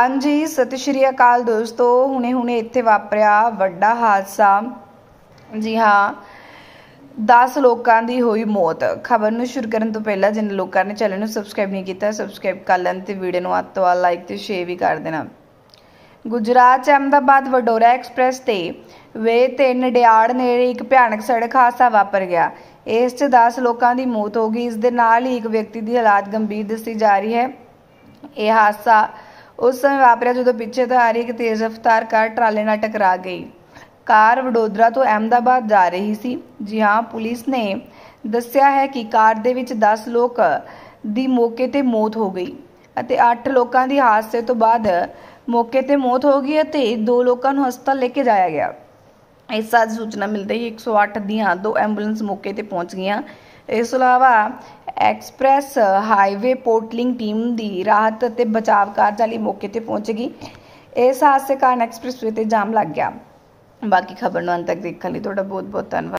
ਹਾਂਜੀ ਸਤਿ ਸ਼੍ਰੀ ਅਕਾਲ ਦੋਸਤੋ ਹੁਣੇ-ਹੁਣੇ ਇੱਥੇ ਵਾਪਰਿਆ ਵੱਡਾ ਹਾਦਸਾ ਜੀ ਹਾਂ 10 ਲੋਕਾਂ ਦੀ ਹੋਈ ਮੌਤ ਖਬਰ ਨੂੰ ਸ਼ੁਰੂ ਕਰਨ ਤੋਂ ਪਹਿਲਾਂ ਜਿਨ ਲੋਕਾਂ ਨੇ ਚੈਨਲ ਨੂੰ ਸਬਸਕ੍ਰਾਈਬ ਨਹੀਂ ਕੀਤਾ ਸਬਸਕ੍ਰਾਈਬ ਕਰ ਲੈਣ ਤੇ ਵੀਡੀਓ ਨੂੰ ਅੱਤ ਵਾਲ ਲਾਈਕ ਤੇ ਸ਼ੇਅਰ ਵੀ ਕਰ ਦੇਣਾ ਗੁਜਰਾਤ ਚ ਅਹਮਦਾਬਾਦ ਵਡੋਰਾ ਐਕਸਪ੍ਰੈਸ ਤੇ ਵੇ ਤਿੰਨ ਡਿਆੜ ਨੇੜੇ ਇੱਕ ਭਿਆਨਕ ਸੜਕ ਹਾਦਸਾ ਵਾਪਰ ਗਿਆ ਇਸ 'ਚ 10 ਲੋਕਾਂ ਦੀ ਮੌਤ ਹੋ ਗਈ ਇਸ ਦੇ ਨਾਲ ਹੀ ਇੱਕ ਵਿਅਕਤੀ ਦੀ ਹਾਲਤ ਗੰਭੀਰ ਦੱਸੀ ਜਾ ਰਹੀ ਹੈ ਇਹ ਹਾਦਸਾ ਉਸ ਸਮੇਂ ਵਾਪਰਿਆ ਜਦੋਂ ਪਿੱਛੇ ਤੋਂ ਆ ਰਹੀ ਇੱਕ ਤੇਜ਼ ਰਫ਼ਤਾਰ ਕਾਰ ਟਰਾਲੇ ਨਾਲ ਟਕਰਾ ਗਈ ਕਾਰ ਵਡੋਦਰਾ ਤੋਂ ਅਹਿਮਦਾਬਾਦ ਜਾ ਰਹੀ ਸੀ ਜੀ ਹਾਂ ਪੁਲਿਸ ਨੇ ਦੱਸਿਆ ਹੈ ਕਿ ਕਾਰ ਦੇ ਵਿੱਚ 10 ਲੋਕ ਦੀ ਮੌਕੇ ਤੇ ਮੌਤ ਹੋ ਗਈ ਅਤੇ 8 ਲੋਕਾਂ ਦੀ ਹਾਦਸੇ ਤੋਂ ਬਾਅਦ ਮੌਕੇ ਤੇ ਮੌਤ ਹੋ ਗਈ ਅਤੇ 2 ਲੋਕਾਂ ਨੂੰ ਹਸਪਤਾਲ ਲੈ ਕੇ ਜਾਇਆ ਗਿਆ ਇਸ ਸਾਜ ਸੂਚਨਾ ਮਿਲਦੇ ਹੀ 108 ਦੀਆਂ ਦੋ ਐਂਬੂਲੈਂਸ ਮੌਕੇ ਤੇ ਪਹੁੰਚ ਗਈਆਂ ਇਸ ਤੋਂ ਇਲਾਵਾ ਐਕਸਪ੍ਰੈਸ ਹਾਈਵੇ ਪੋਰਟਲਿੰਗ ਟੀਮ ਦੀ ਰਾਹਤ ਅਤੇ ਬਚਾਵ ਕਾਰਜਾਂ ਲਈ ਮੌਕੇ ਤੇ ਪਹੁੰਚ ਗਈ ਇਸ ਹਾਦਸੇ ਕਾਰਨ ਐਕਸਪ੍ਰੈਸਵੇ ਤੇ ਜਾਮ ਲੱਗ ਗਿਆ ਬਾਕੀ ਖਬਰ ਨੂੰ ਅੰਤ ਤੱਕ ਦੇਖਣ ਲਈ ਤੁਹਾਡਾ ਬਹੁਤ ਬਹੁਤ ਧੰਨਵਾਦ